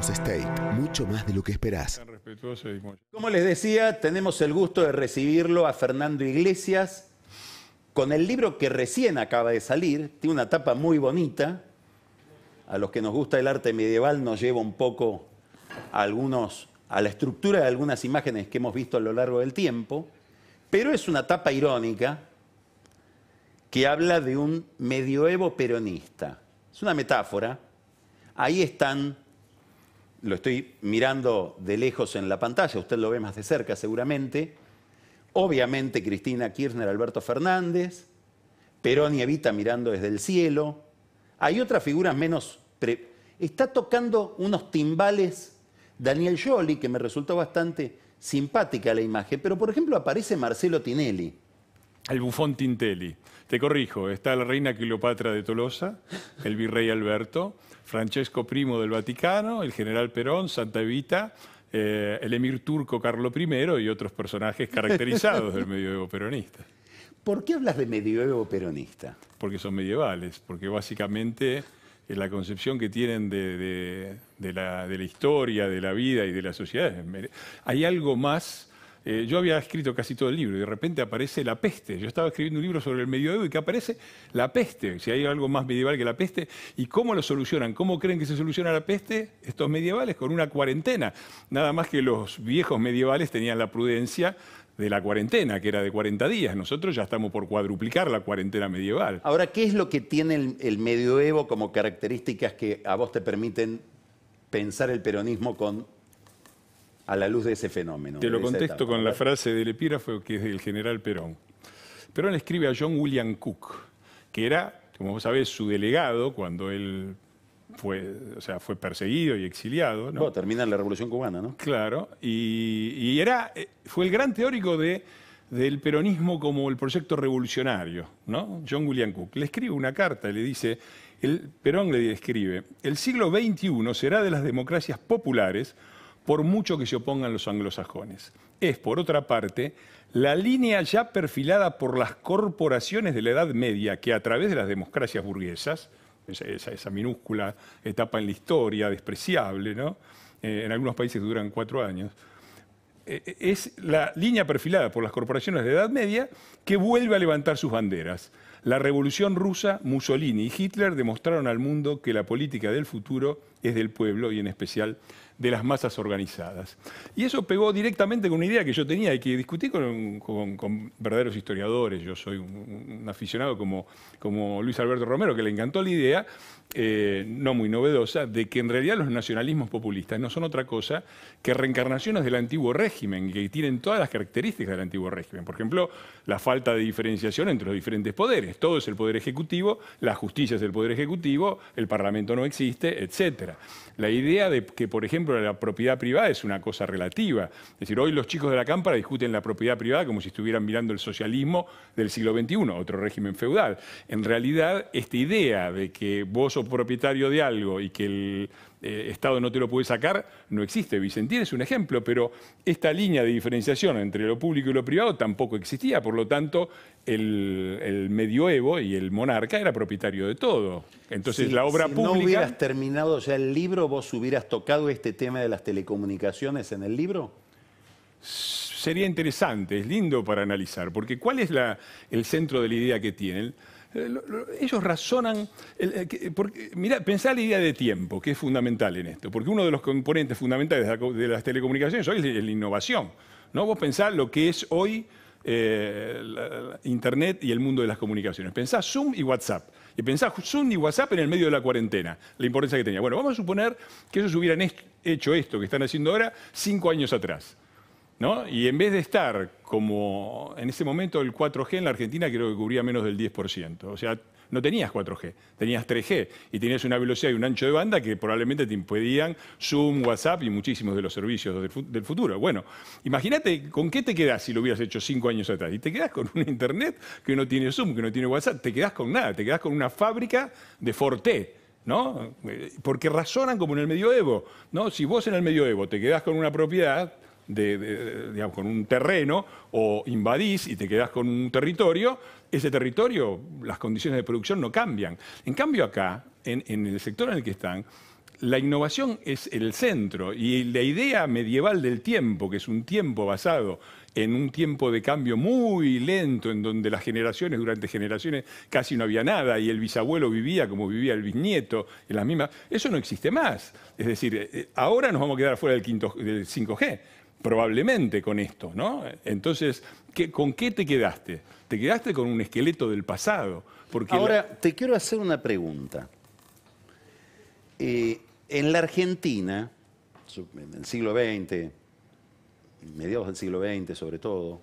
State, mucho más de lo que esperás. Como les decía, tenemos el gusto de recibirlo a Fernando Iglesias con el libro que recién acaba de salir, tiene una tapa muy bonita. A los que nos gusta el arte medieval nos lleva un poco a algunos a la estructura de algunas imágenes que hemos visto a lo largo del tiempo, pero es una tapa irónica que habla de un medioevo peronista. Es una metáfora. Ahí están lo estoy mirando de lejos en la pantalla, usted lo ve más de cerca seguramente. Obviamente Cristina Kirchner, Alberto Fernández, Perón y Evita mirando desde el cielo. Hay otras figuras menos... Está tocando unos timbales Daniel Jolie, que me resultó bastante simpática la imagen, pero por ejemplo aparece Marcelo Tinelli. El bufón Tintelli. Te corrijo, está la reina Cleopatra de Tolosa, el virrey Alberto, Francesco I del Vaticano, el general Perón, Santa Evita, eh, el emir turco Carlo I y otros personajes caracterizados del medioevo peronista. ¿Por qué hablas de medioevo peronista? Porque son medievales, porque básicamente eh, la concepción que tienen de la historia, de la vida y de la sociedad. Hay algo más eh, yo había escrito casi todo el libro y de repente aparece la peste. Yo estaba escribiendo un libro sobre el medioevo y que aparece la peste, si hay algo más medieval que la peste, y cómo lo solucionan, cómo creen que se soluciona la peste estos medievales con una cuarentena. Nada más que los viejos medievales tenían la prudencia de la cuarentena, que era de 40 días. Nosotros ya estamos por cuadruplicar la cuarentena medieval. Ahora, ¿qué es lo que tiene el, el medioevo como características que a vos te permiten pensar el peronismo con a la luz de ese fenómeno. Te lo contesto con la frase del epígrafo que es del general Perón. Perón escribe a John William Cook, que era, como vos sabés, su delegado cuando él fue, o sea, fue perseguido y exiliado. ¿no? en termina la Revolución Cubana, ¿no? Claro, y, era, eh, fue el gran teórico del peronismo como el proyecto revolucionario, ¿no? John William Cook. Le escribe una carta y le dice, el, Perón le escribe, el siglo XXI será de las democracias populares por mucho que se opongan los anglosajones. Es, por otra parte, la línea ya perfilada por las corporaciones de la Edad Media que a través de las democracias burguesas, esa, minúscula etapa en la historia, despreciable, ¿no? Eh, en algunos países duran cuatro años, eh, eh, es la línea perfilada por las corporaciones de la Edad Media que vuelve a levantar sus banderas. La Revolución rusa, Mussolini y Hitler demostraron al mundo que la política del futuro es del pueblo y en especial de las masas organizadas. Y eso pegó directamente con una idea que yo tenía y que discutí con, verdaderos historiadores. Yo soy un, aficionado como, como Luis Alberto Romero, que le encantó la idea, eh, no muy novedosa, de que en realidad los nacionalismos populistas no son otra cosa que reencarnaciones del antiguo régimen, que tienen todas las características del antiguo régimen. Por ejemplo, la falta de diferenciación entre los diferentes poderes. Todo es el poder ejecutivo, la justicia es el poder ejecutivo, el parlamento no existe, etc. La idea de que, por ejemplo, la propiedad privada es una cosa relativa. Es decir, hoy los chicos de la cámara discuten la propiedad privada como si estuvieran mirando el socialismo del siglo XXI, otro régimen feudal. En realidad, esta idea de que vos sos propietario de algo y que el eh, Estado no te lo puede sacar, no existe. Vicentín es un ejemplo, pero esta línea de diferenciación entre lo público y lo privado tampoco existía. Por lo tanto, el, medioevo y el monarca era propietario de todo. Entonces, la obra pública. Si no hubieras terminado ya el libro, ¿vos hubieras tocado este tema de las telecomunicaciones en el libro? Sería interesante, es lindo para analizar, porque ¿cuál es el centro de la idea que tienen? Eh, ellos razonan, eh, porque, mirá, pensá la idea de tiempo, que es fundamental en esto, porque uno de los componentes fundamentales de las telecomunicaciones hoy es la innovación. ¿no? Vos pensás lo que es hoy eh, Internet y el mundo de las comunicaciones. Pensá Zoom y WhatsApp. Y pensá Zoom y WhatsApp en el medio de la cuarentena, la importancia que tenía. Bueno, vamos a suponer que ellos hubieran hecho esto que están haciendo ahora cinco años atrás. Y en vez de estar como en ese momento el 4G en la Argentina creo que cubría menos del 10%, o sea, no tenías 4G, tenías 3G y tenías una velocidad y un ancho de banda que probablemente te impedían Zoom, WhatsApp y muchísimos de los servicios del, futuro. Bueno, imagínate con qué te quedás si lo hubieras hecho cinco años atrás. Y te quedás con un Internet que no tiene Zoom, que no tiene WhatsApp, te quedás con nada, te quedás con una fábrica de Forte. ¿No? Eh, porque razonan como en el medioevo. ¿no? Si vos en el medioevo te quedás con una propiedad, con un terreno o invadís y te quedás con un territorio, ese territorio, las condiciones de producción no cambian. En cambio acá, en, el sector en el que están, la innovación es el centro y la idea medieval del tiempo, que es un tiempo basado en un tiempo de cambio muy lento, en donde las generaciones, durante generaciones, casi no había nada y el bisabuelo vivía como vivía el bisnieto, en las mismas, eso no existe más. Es decir, eh, eh, ahora nos vamos a quedar fuera del, 5G, probablemente con esto, ¿no? Entonces, ¿con qué te quedaste? Te quedaste con un esqueleto del pasado. Porque Ahora, te quiero hacer una pregunta. Eh, en la Argentina, en el siglo XX, mediados del siglo XX sobre todo,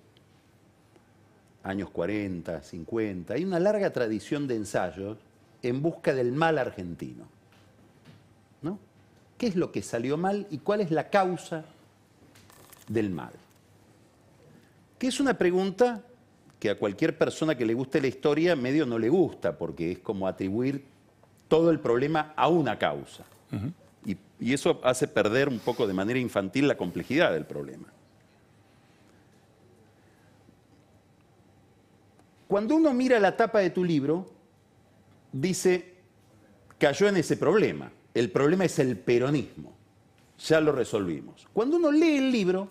años 40, 50, hay una larga tradición de ensayos en busca del mal argentino. ¿No? ¿Qué es lo que salió mal y cuál es la causa del mal? Que es una pregunta que a cualquier persona que le guste la historia medio no le gusta, porque es como atribuir todo el problema a una causa. y eso hace perder un poco de manera infantil la complejidad del problema. Cuando uno mira la tapa de tu libro, dice, cayó en ese problema. El problema es el peronismo. Ya lo resolvimos. Cuando uno lee el libro,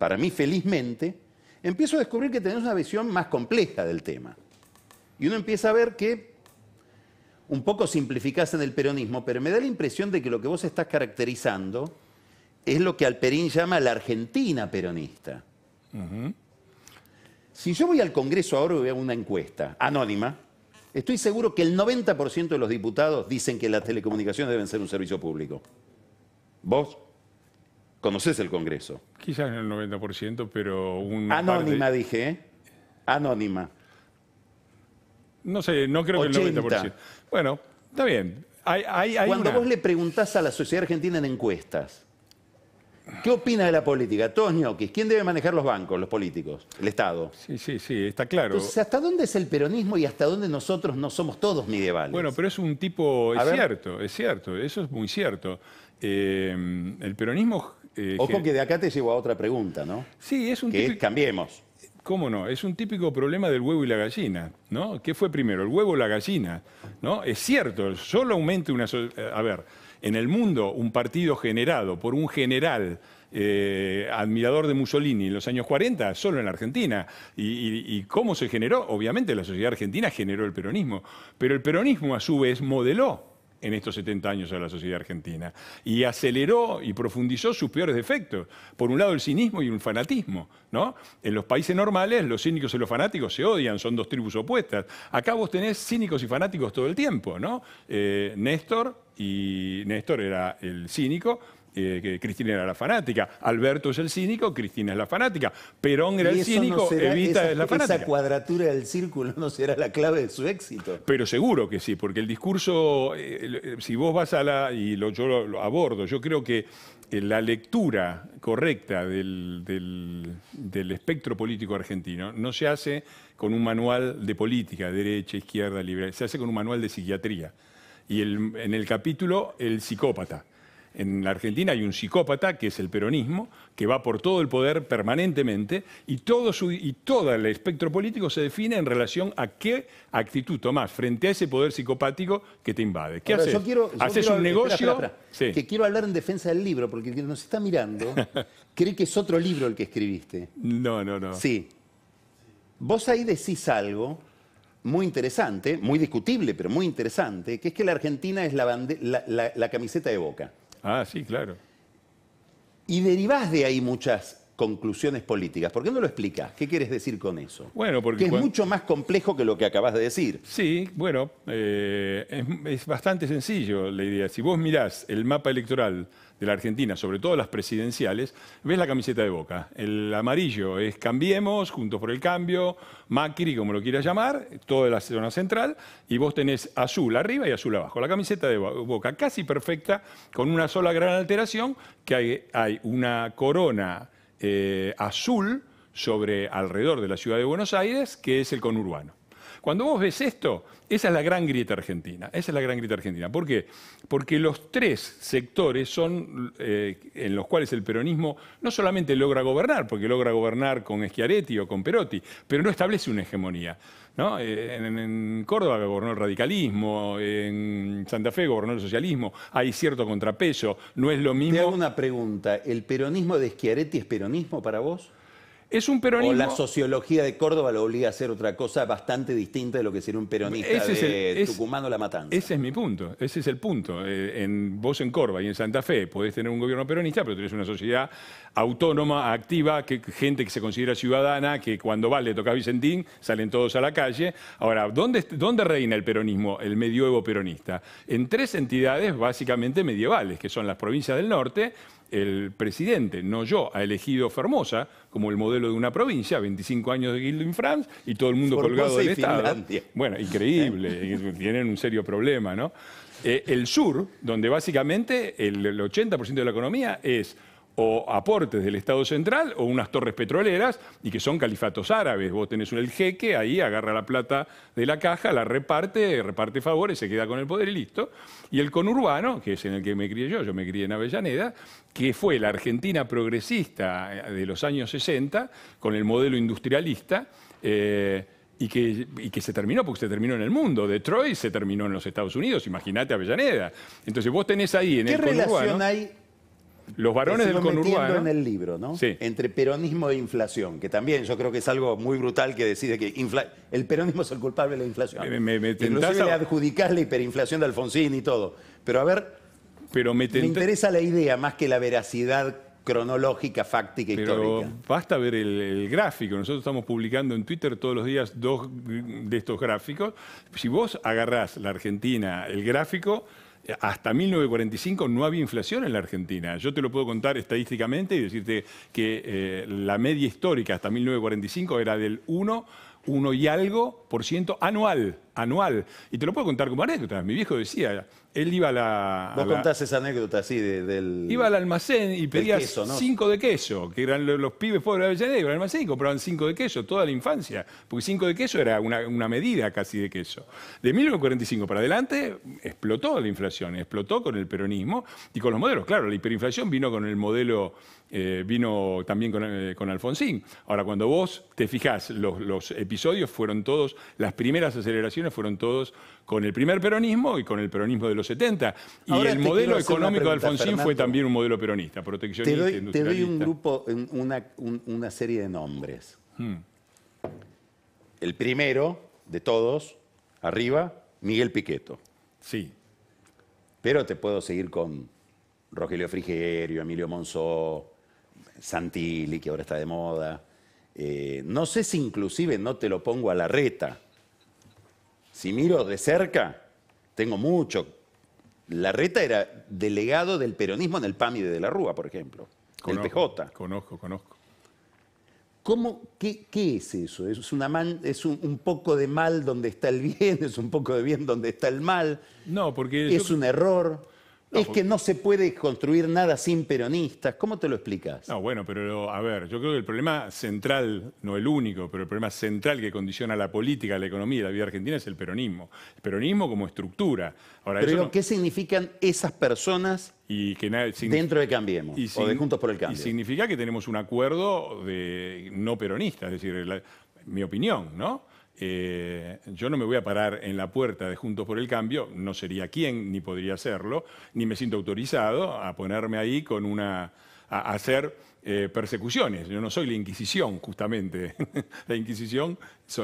para mí felizmente, empiezo a descubrir que tenemos una visión más compleja del tema. Y uno empieza a ver que, un poco simplificás en el peronismo, pero me da la impresión de que lo que vos estás caracterizando es lo que Alperín llama la Argentina peronista. Si yo voy al Congreso ahora y veo una encuesta anónima, estoy seguro que el 90% de los diputados dicen que las telecomunicaciones deben ser un servicio público. ¿Vos? Conoces el Congreso. Quizás en el 90%, pero un. Anónima, dije, ¿eh? Anónima. No sé, no creo que el 90%. Bueno, está bien. Cuando vos le preguntás a la sociedad argentina en encuestas, ¿Qué opina de la política? Todos ñoquis. ¿Quién debe manejar los bancos? Los políticos. El Estado. Sí, sí, sí, está claro. Entonces, ¿hasta dónde es el peronismo y hasta dónde nosotros no somos todos medievales? Bueno, pero es un tipo. es cierto, es cierto, eso es muy cierto. Eh, el peronismo eh, Ojo que... de acá te llevo a otra pregunta, ¿no? Sí, es un que típico... cambiemos. ¿Cómo no? Es un típico problema del huevo y la gallina, ¿no? ¿Qué fue primero, el huevo o la gallina? ¿No? Es cierto, solo aumente una... Eh, a ver, en el mundo un partido generado por un general eh, admirador de Mussolini en los años 40, solo en la Argentina. y, cómo se generó? Obviamente la sociedad argentina generó el peronismo, pero el peronismo a su vez modeló en estos 70 años a la sociedad argentina. Y aceleró y profundizó sus peores defectos. Por un lado, el cinismo y el fanatismo. ¿no? En los países normales, los cínicos y los fanáticos se odian, son dos tribus opuestas. Acá vos tenés cínicos y fanáticos todo el tiempo. ¿no? Eh, Néstor, y Néstor era el cínico, eh, que Cristina era la fanática. Alberto es el cínico, Cristina es la fanática. Perón era el cínico, Evita es la fanática. Esa cuadratura del círculo no será la clave de su éxito. Pero seguro que sí, porque el discurso, eh, eh, si vos vas a la, y yo lo, abordo, yo creo que la lectura correcta del, del espectro político argentino no se hace con un manual de política, derecha, izquierda, liberal, se hace con un manual de psiquiatría y en el capítulo el psicópata. En la Argentina hay un psicópata, que es el peronismo, que va por todo el poder permanentemente y todo, su, y todo el espectro político se define en relación a qué actitud tomás frente a ese poder psicopático que te invade. ¿Qué haces? quiero, un negocio? Que quiero hablar en defensa del libro, porque el nos está mirando cree que es otro libro el que escribiste. No, no, no. Sí. Vos ahí decís algo muy interesante, muy discutible, pero muy interesante, que es que la Argentina es la, camiseta de boca. Ah, sí, claro. Y derivás de ahí muchas conclusiones políticas. ¿Por qué no lo explicas? ¿Qué quieres decir con eso? Bueno, porque... es mucho más complejo que lo que acabas de decir. Sí, bueno, eh, es, bastante sencillo la idea. Si vos mirás el mapa electoral de la Argentina, sobre todo las presidenciales, ves la camiseta de Boca. El amarillo es Cambiemos, Juntos por el Cambio, Macri, como lo quieras llamar, toda la zona central, y vos tenés azul arriba y azul abajo. La camiseta de Boca casi perfecta, con una sola gran alteración, que hay una corona eh, azul sobre alrededor de la ciudad de Buenos Aires, que es el conurbano. Cuando vos ves esto, esa es la gran grieta argentina. Esa es la gran grieta argentina. ¿Por qué? Porque los tres sectores son eh, en los cuales el peronismo no solamente logra gobernar, porque logra gobernar con Schiaretti o con Perotti, pero no establece una hegemonía. ¿no? Eh, en, en, Córdoba gobernó el radicalismo, en Santa Fe gobernó el socialismo, hay cierto contrapeso, no es lo mismo... Te una pregunta, ¿el peronismo de Schiaretti es peronismo para vos? Es un peronismo. O la sociología de Córdoba lo obliga a hacer otra cosa bastante distinta de lo que sería un peronista de Tucumán o La Matanza. Ese es mi punto, ese es el punto. Eh, en, vos en Córdoba y en Santa Fe podés tener un gobierno peronista, pero tenés una sociedad autónoma, activa, que, gente que se considera ciudadana, que cuando va le toca Vicentín, salen todos a la calle. Ahora, ¿dónde, dónde reina el peronismo, el medioevo peronista? En tres entidades básicamente medievales, que son las provincias del norte, el presidente, no yo, ha elegido Formosa como el modelo de una provincia, 25 años de Guildo en France y todo el mundo colgado del Estado. Bueno, increíble, tienen un serio problema, ¿no? Eh, el sur, donde básicamente el 80% de la economía es o aportes del Estado central o unas torres petroleras y que son califatos árabes. Vos tenés el jeque, ahí agarra la plata de la caja, la reparte, reparte favores, se queda con el poder y listo. Y el conurbano, que es en el que me crié yo, yo me crié en Avellaneda, que fue la Argentina progresista eh, de los años 60 con el modelo industrialista. Eh, y que, que, se terminó porque se terminó en el mundo. Detroit se terminó en los Estados Unidos, imagínate Avellaneda. Entonces vos tenés ahí en ¿Qué relación hay los varones del conurbano. en el libro, ¿no? Sí. Entre peronismo e inflación, que también yo creo que es algo muy brutal que decide que el peronismo es el culpable de la inflación. Me, me, le adjudicás la hiperinflación de Alfonsín y todo. Pero a ver, Pero me, interesa la idea más que la veracidad cronológica, fáctica, Pero histórica. Basta ver el, gráfico. Nosotros estamos publicando en Twitter todos los días dos de estos gráficos. Si vos agarrás la Argentina, el gráfico, hasta 1945 no había inflación en la Argentina. Yo te lo puedo contar estadísticamente y decirte que eh, la media histórica hasta 1945 era del 1, 1 y algo por ciento anual anual. Y te lo puedo contar como anécdota. Mi viejo decía, él iba a la... Vos contás esa anécdota así del... Iba al almacén y pedía cinco de queso, que eran los, pibes pobres de Avellaneda, iban al almacén y compraban cinco de queso toda la infancia, porque cinco de queso era una, medida casi de queso. De 1945 para adelante explotó la inflación, explotó con el peronismo y con los modelos. Claro, la hiperinflación vino con el modelo... Eh, vino también eh, con, Alfonsín. Ahora, cuando vos te fijás, los episodios fueron todos las primeras aceleraciones fueron todos con el primer peronismo y con el peronismo de los 70. Y el modelo económico de Alfonsín fue también un modelo peronista, proteccionista, te doy, Te doy un grupo, una, una serie de nombres. Hmm. El primero de todos, arriba, Miguel Piqueto. Sí. Pero te puedo seguir con Rogelio Frigerio, Emilio Monzó, Santilli, que ahora está de moda. Eh, no sé si inclusive no te lo pongo a la reta si miro de cerca, tengo mucho. La reta era delegado del peronismo en el PAMI e de, la Rúa, por ejemplo. el PJ. Conozco, conozco. ¿Cómo, qué, es eso? ¿Es, es un, poco de mal donde está el bien? ¿Es un poco de bien donde está el mal? No, porque... ¿Es un error? es que no se puede construir nada sin peronistas. ¿Cómo te lo explicas? No, bueno, pero a ver, yo creo que el problema central, no el único, pero el problema central que condiciona la política, la economía y la vida argentina es el peronismo. El peronismo como estructura. Ahora, pero ¿qué significan esas personas y que nada, dentro de Cambiemos y o de Juntos por el Cambio? significa que tenemos un acuerdo de no peronista, es decir, mi opinión, ¿no? Eh, yo no me voy a parar en la puerta de Juntos por el Cambio, no sería quien, ni podría hacerlo, ni me siento autorizado a ponerme ahí con una, a hacer eh, persecuciones. Yo no soy la Inquisición, justamente. la Inquisición es,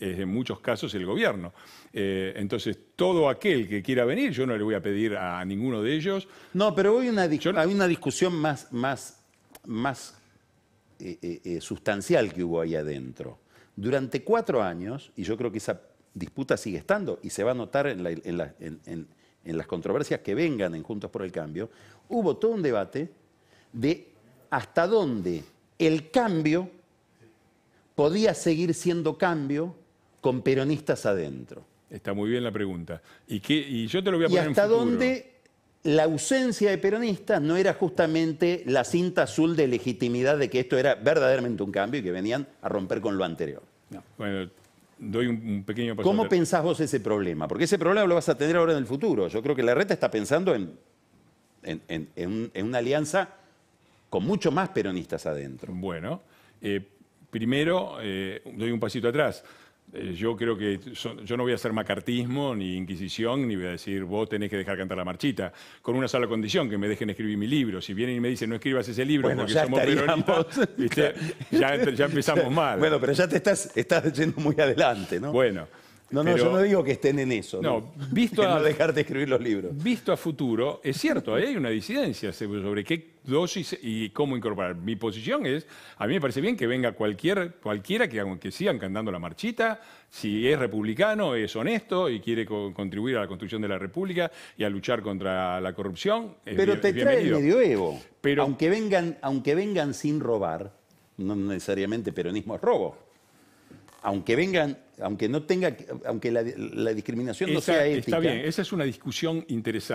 en muchos casos el gobierno. Eh, entonces, todo aquel que quiera venir, yo no le voy a pedir a ninguno de ellos. No, pero hay una discusión más, más, más sustancial que hubo ahí adentro durante cuatro años, y yo creo que esa disputa sigue estando y se va a notar en, las controversias que vengan en Juntos por el Cambio, hubo todo un debate de hasta dónde el cambio podía seguir siendo cambio con peronistas adentro. Está muy bien la pregunta. ¿Y, yo te lo voy a poner hasta dónde la ausencia de peronistas no era justamente la cinta azul de legitimidad de que esto era verdaderamente un cambio y que venían a romper con lo anterior. doy un, pequeño paso ¿Cómo pensás vos ese problema? Porque ese problema lo vas a tener ahora en el futuro. Yo creo que la reta está pensando en, una alianza con mucho más peronistas adentro. Bueno, eh, primero eh, doy un pasito atrás. Eh, yo creo que yo no voy a hacer macartismo, ni inquisición, ni voy a decir vos tenés que dejar cantar la marchita, con una sola condición, que me dejen escribir mi libro. Si vienen y me dicen no escribas ese libro porque somos peronistas, ya, ya, empezamos mal. Bueno, pero ya te estás yendo muy adelante, ¿no? Bueno. No, no, yo no digo que estén en eso. No, visto a, dejarte escribir los libros. Visto a futuro, es cierto, ahí hay una disidencia sobre qué dosis y cómo incorporar. Mi posición es, a mí me parece bien que venga cualquier, cualquiera que aunque sigan cantando la marchita, si es republicano, es honesto y quiere contribuir a la construcción de la república y a luchar contra la corrupción. Pero te trae el medioevo. Pero, aunque, vengan, aunque vengan sin robar, no necesariamente peronismo es robo aunque vengan aunque no tenga, aunque la, discriminación no sea ética. Está bien, esa es una discusión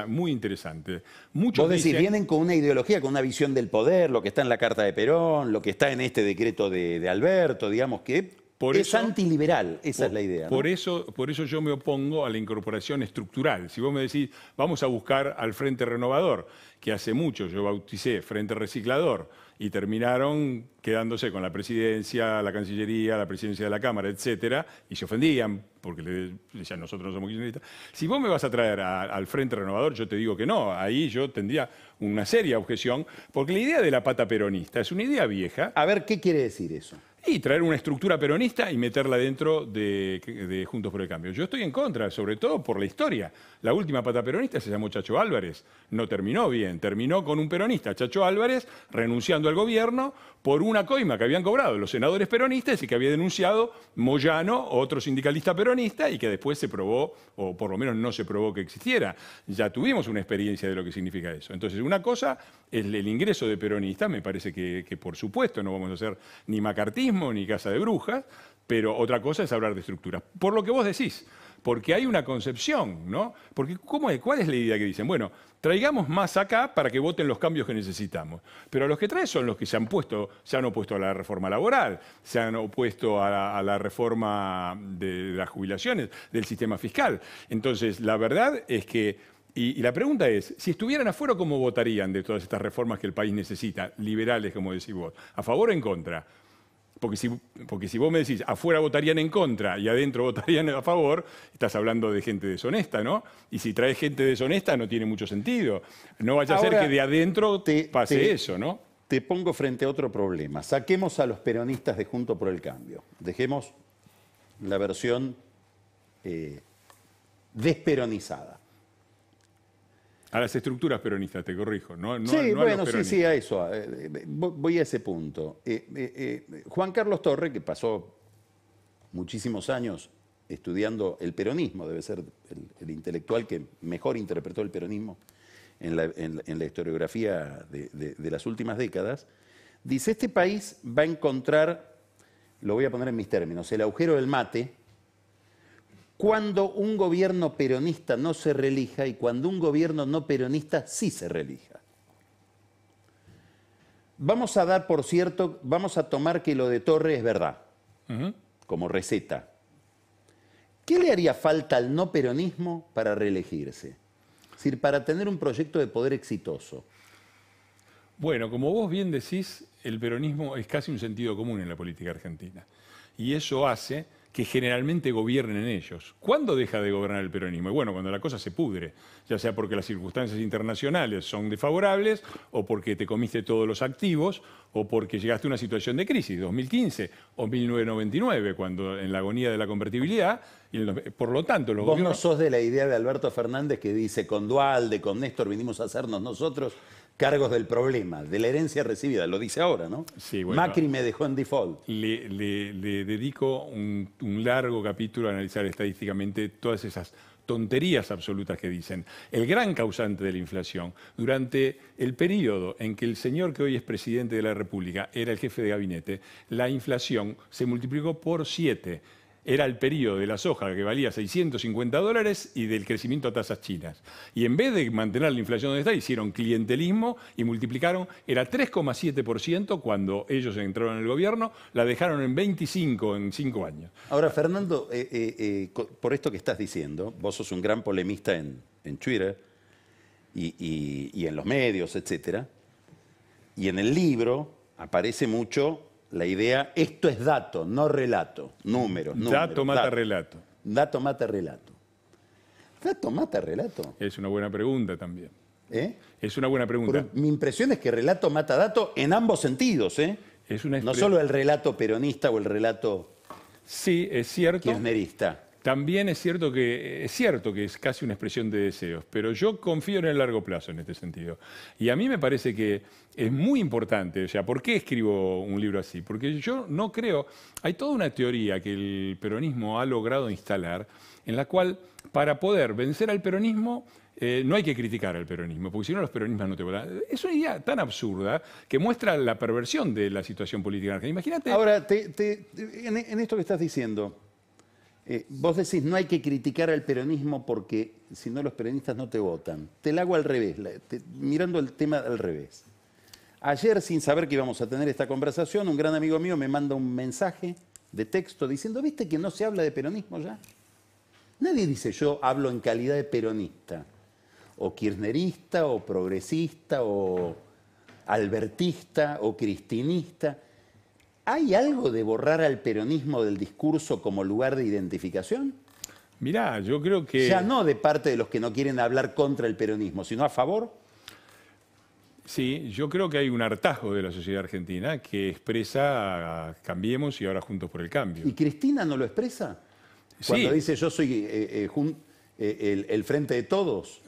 muy interesante. Muchos vos decís, vienen con una ideología, con una visión del poder, lo que está en la Carta de Perón, lo que está en este decreto de Alberto, digamos que es antiliberal, esa es la idea. Por, eso, por eso yo me opongo a la incorporación estructural. Si vos me decís, vamos a buscar al Frente Renovador, que hace mucho yo bauticé Frente Reciclador, y terminaron quedándose con la presidencia, la Cancillería, la presidencia de la Cámara, etcétera, y se ofendían porque le decían nosotros no somos kirchneristas. Si vos me vas a traer al Frente Renovador, yo te digo que no, ahí yo tendría una seria objeción, porque la idea de la pata peronista es una idea vieja. A ver, ¿qué quiere decir eso? y traer una estructura peronista y meterla dentro de, Juntos por el Cambio. Yo estoy en contra, sobre todo por la historia. La última pata peronista se llamó Chacho Álvarez. No terminó bien, terminó con un peronista, Chacho Álvarez, renunciando al gobierno por una coima que habían cobrado los senadores peronistas y que había denunciado Moyano, otro sindicalista peronista, y que después se probó, o por lo menos no se probó que existiera. Ya tuvimos una experiencia de lo que significa eso. Entonces, una cosa es el ingreso de peronistas, me parece que, que por supuesto no vamos a hacer ni Macartín, ni casa de brujas, pero otra cosa es hablar de estructuras. Por lo que vos decís, porque hay una concepción, ¿no? Porque ¿cómo ¿cuál es la idea que dicen? Bueno, traigamos más acá para que voten los cambios que necesitamos. Pero los que trae son los que se han puesto, se han opuesto a la reforma laboral, se han opuesto a la, reforma de, las jubilaciones, del sistema fiscal. Entonces, la verdad es que y, y, la pregunta es, si estuvieran afuera, ¿cómo votarían de todas estas reformas que el país necesita? Liberales, como decís vos, ¿a favor o en contra? Porque si, vos me decís, afuera votarían en contra y adentro votarían a favor, estás hablando de gente deshonesta, ¿no? Y si traes gente deshonesta no tiene mucho sentido. No vaya a ser que de adentro te, pase eso, ¿no? Te pongo frente a otro problema. Saquemos a los peronistas de Junto por el Cambio. Dejemos la versión eh, desperonizada. A las estructuras peronistas, te corrijo. sí, bueno, sí, sí, a eso. Eh, eh, eh, voy a ese punto. Juan Carlos Torre, que pasó muchísimos años estudiando el peronismo, debe ser el, intelectual que mejor interpretó el peronismo en la, historiografía de las últimas décadas, dice, este país va a encontrar, lo voy a poner en mis términos, el agujero del mate cuando un gobierno peronista no se relija y cuando un gobierno no peronista sí se relija. Vamos a dar, por cierto, vamos a tomar que lo de Torre es verdad, como receta. ¿Qué le haría falta al no peronismo para reelegirse? Es decir, para tener un proyecto de poder exitoso. Bueno, como vos bien decís, el peronismo es casi un sentido común en la política argentina. Y eso hace que generalmente gobiernen ellos. ¿Cuándo deja de gobernar el peronismo? bueno, cuando la cosa se pudre, ya sea porque las circunstancias internacionales son desfavorables, o porque te comiste todos los activos, o porque llegaste a una situación de crisis, 2015 o 1999, cuando en la agonía de la convertibilidad, por lo tanto los ¿Vos gobiernos... no sos de la idea de Alberto Fernández que dice, con Dualde, con Néstor vinimos a hacernos nosotros? cargos del problema, de la herencia recibida, lo dice ahora, ¿no? Sí, Macri me dejó en default. Le, dedico un, un, largo capítulo a analizar estadísticamente todas esas tonterías absolutas que dicen. El gran causante de la inflación, durante el periodo en que el señor que hoy es presidente de la República era el jefe de gabinete, la inflación se multiplicó por siete era el periodo de la soja que valía 650 dólares y del crecimiento a tasas chinas. Y en vez de mantener la inflación donde está, hicieron clientelismo y multiplicaron, era 3,7% cuando ellos entraron en el gobierno, la dejaron en 25 en 5 años. Ahora, Fernando, eh, eh, eh, por esto que estás diciendo, vos sos un gran polemista en, Twitter y, en los medios, etc. y en el libro aparece mucho la idea, esto es dato, no relato, Número, dato mata relato. Dato mata relato. ¿Dato mata relato? Es una buena pregunta también. ¿Eh? Es una buena pregunta. mi impresión es que relato mata dato en ambos sentidos, ¿eh? no solo el relato peronista o el relato sí, es cierto. kirchnerista. También es cierto que eh, es cierto que es casi una expresión de deseos, pero yo confío en el largo plazo en este sentido. Y a mí me parece que es muy importante, o sea, ¿por qué escribo un libro así? Porque yo no creo, hay toda una teoría que el peronismo ha logrado instalar en la cual para poder vencer al peronismo eh, no hay que criticar al peronismo, porque si no los peronismos no te a... Es una idea tan absurda que muestra la perversión de la situación política en Argentina. Imagínate. Ahora, te, en esto que estás diciendo, eh, vos decís, no hay que criticar al peronismo porque si no los peronistas no te votan. Te lo hago al revés, mirando el tema al revés. Ayer, sin saber que íbamos a tener esta conversación, un gran amigo mío me manda un mensaje de texto diciendo, ¿viste que no se habla de peronismo ya? Nadie dice yo hablo en calidad de peronista, o kirchnerista, o progresista, o albertista, o cristinista. ¿Hay algo de borrar al peronismo del discurso como lugar de identificación? Mirá, yo creo que... Ya no de parte de los que no quieren hablar contra el peronismo, sino a favor. Sí, yo creo que hay un hartazgo de la sociedad argentina que expresa Cambiemos y ahora Juntos por el Cambio. ¿Y Cristina no lo expresa? Cuando dice yo soy eh, eh, eh, el, frente de todos.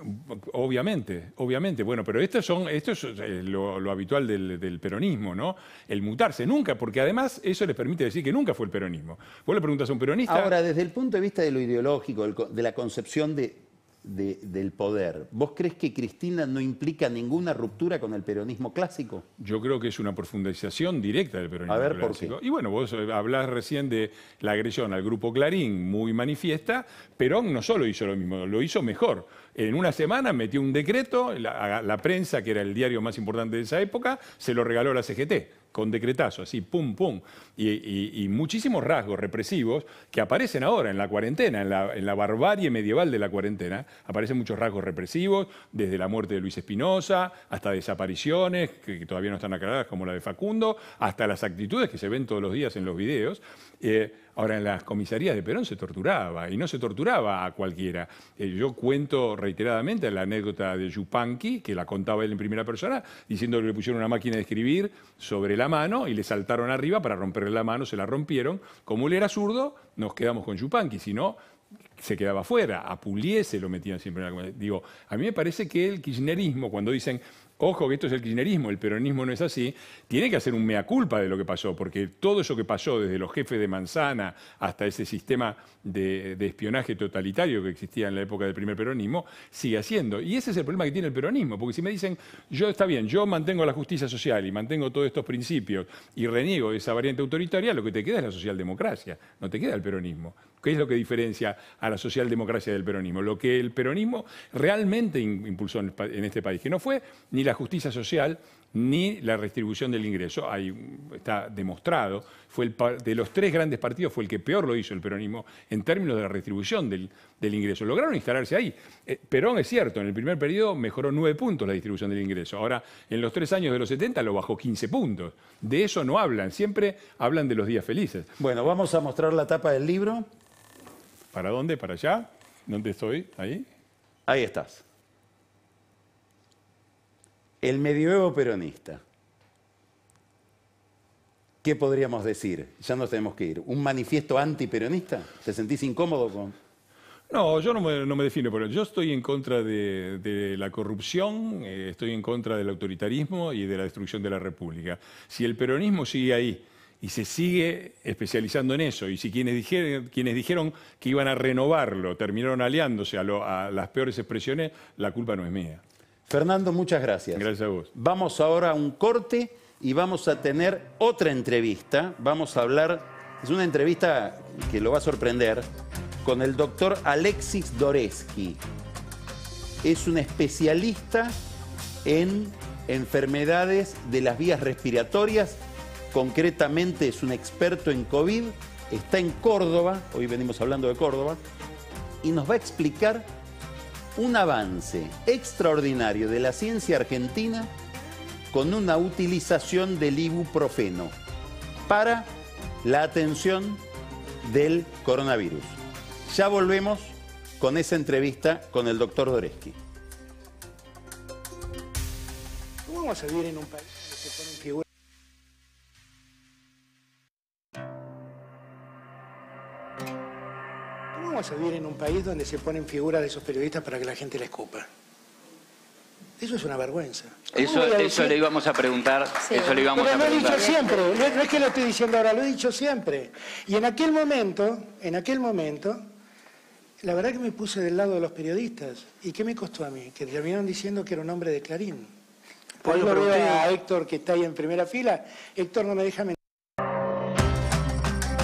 Obviamente, obviamente. Bueno, pero esto, son, esto es eh, lo, habitual del, del, peronismo, ¿no? El mutarse nunca, porque además eso les permite decir que nunca fue el peronismo. Vos le preguntas a un peronista. Ahora, desde el punto de vista de lo ideológico, de la concepción de del poder. ¿Vos crees que Cristina no implica ninguna ruptura con el peronismo clásico? Yo creo que es una profundización directa del peronismo A ver, clásico. Y bueno, vos eh, hablás recién de la agresión al grupo Clarín, muy manifiesta. Perón no solo hizo lo mismo, lo hizo mejor. En una semana metió un decreto, la prensa, que era el diario más importante de esa época, se lo regaló a la CGT con decretazo, así, pum, pum, y, muchísimos rasgos represivos que aparecen ahora en la cuarentena, en la, barbarie medieval de la cuarentena, aparecen muchos rasgos represivos, desde la muerte de Luis Espinosa, hasta desapariciones que, todavía no están aclaradas, como la de Facundo, hasta las actitudes que se ven todos los días en los videos. Eh, Ahora, en las comisarías de Perón se torturaba, y no se torturaba a cualquiera. Eh, yo cuento reiteradamente la anécdota de Yupanqui, que la contaba él en primera persona, diciendo que le pusieron una máquina de escribir sobre la mano y le saltaron arriba para romperle la mano, se la rompieron. Como él era zurdo, nos quedamos con Yupanqui, si no, se quedaba fuera, a Puliese lo metían siempre en la comisaría. Digo, a mí me parece que el kirchnerismo, cuando dicen ojo que esto es el kirchnerismo, el peronismo no es así, tiene que hacer un mea culpa de lo que pasó, porque todo eso que pasó, desde los jefes de manzana hasta ese sistema de, espionaje totalitario que existía en la época del primer peronismo, sigue haciendo. Y ese es el problema que tiene el peronismo, porque si me dicen, yo está bien, yo mantengo la justicia social y mantengo todos estos principios y reniego esa variante autoritaria, lo que te queda es la socialdemocracia, no te queda el peronismo. ¿Qué es lo que diferencia a la socialdemocracia del peronismo? Lo que el peronismo realmente impulsó en este país, que no fue ni la justicia social ni la restribución del ingreso, Ahí está demostrado, fue de los tres grandes partidos fue el que peor lo hizo el peronismo en términos de la restribución del, ingreso. Lograron instalarse ahí. Eh, Perón es cierto, en el primer periodo mejoró nueve puntos la distribución del ingreso. Ahora, en los tres años de los 70 lo bajó 15 puntos. De eso no hablan, siempre hablan de los días felices. Bueno, vamos a mostrar la tapa del libro. ¿Para dónde? ¿Para allá? ¿Dónde estoy? ¿Ahí? Ahí estás. El medioevo peronista. ¿Qué podríamos decir? Ya nos tenemos que ir. ¿Un manifiesto antiperonista? ¿Te sentís incómodo con...? No, yo no me, defino por Yo estoy en contra de, la corrupción, eh, estoy en contra del autoritarismo y de la destrucción de la República. Si el peronismo sigue ahí, y se sigue especializando en eso. Y si quienes dijeron, quienes dijeron que iban a renovarlo terminaron aliándose a, las peores expresiones, la culpa no es mía. Fernando, muchas gracias. Gracias a vos. Vamos ahora a un corte y vamos a tener otra entrevista. Vamos a hablar, es una entrevista que lo va a sorprender, con el doctor Alexis Doreski. Es un especialista en enfermedades de las vías respiratorias concretamente es un experto en COVID, está en Córdoba, hoy venimos hablando de Córdoba, y nos va a explicar un avance extraordinario de la ciencia argentina con una utilización del ibuprofeno para la atención del coronavirus. Ya volvemos con esa entrevista con el doctor Doreski. ¿Cómo vamos a vivir en un país? a en un país donde se ponen figuras de esos periodistas para que la gente les escupa. Eso es una vergüenza. Eso, eso le íbamos a preguntar. Eso le íbamos a lo preguntar. he dicho siempre, no es que lo estoy diciendo ahora, lo he dicho siempre. Y en aquel momento, en aquel momento, la verdad que me puse del lado de los periodistas. ¿Y qué me costó a mí? Que terminaron diciendo que era un hombre de Clarín. Por lo a Héctor que está ahí en primera fila. Héctor no me deja mentir.